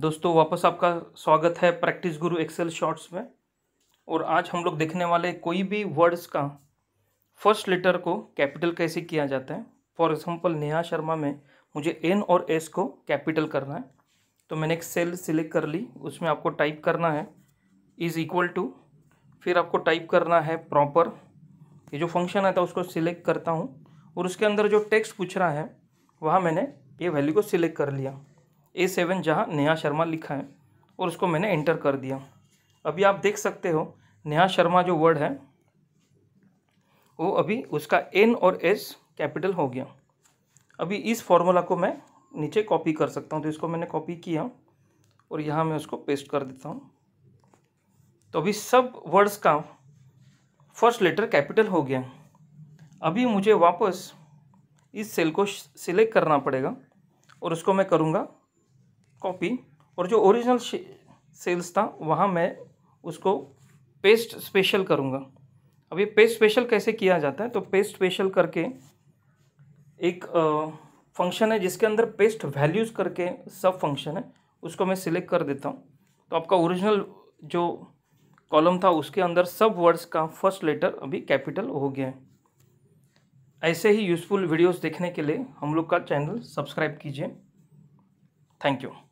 दोस्तों वापस आपका स्वागत है प्रैक्टिस गुरु एक्सेल शॉर्ट्स में और आज हम लोग देखने वाले कोई भी वर्ड्स का फर्स्ट लेटर को कैपिटल कैसे किया जाता है फॉर एग्जांपल नेहा शर्मा में मुझे एन और एस को कैपिटल करना है तो मैंने एक सेल सिलेक्ट कर ली उसमें आपको टाइप करना है इज़ इक्वल टू फिर आपको टाइप करना है प्रॉपर ये जो फंक्शन आता है उसको सिलेक्ट करता हूँ और उसके अंदर जो टेक्स्ट पूछ रहा है वहाँ मैंने ये वैल्यू को सिलेक्ट कर लिया ए सेवन जहाँ नेहा शर्मा लिखा है और उसको मैंने एंटर कर दिया अभी आप देख सकते हो नेहा शर्मा जो वर्ड है वो अभी उसका एन और एस कैपिटल हो गया अभी इस फॉर्मूला को मैं नीचे कॉपी कर सकता हूँ तो इसको मैंने कॉपी किया और यहाँ मैं उसको पेस्ट कर देता हूँ तो अभी सब वर्ड्स का फर्स्ट लेटर कैपिटल हो गया अभी मुझे वापस इस सेल को सिलेक्ट करना पड़ेगा और उसको मैं करूँगा कॉपी और जो ओरिजिनल सेल्स था वहाँ मैं उसको पेस्ट स्पेशल करूँगा अब ये पेस्ट स्पेशल कैसे किया जाता है तो पेस्ट स्पेशल करके एक फंक्शन है जिसके अंदर पेस्ट वैल्यूज़ करके सब फंक्शन है उसको मैं सिलेक्ट कर देता हूँ तो आपका ओरिजिनल जो कॉलम था उसके अंदर सब वर्ड्स का फर्स्ट लेटर अभी कैपिटल हो गया है ऐसे ही यूज़फुल वीडियोस देखने के लिए हम लोग का चैनल सब्सक्राइब कीजिए थैंक यू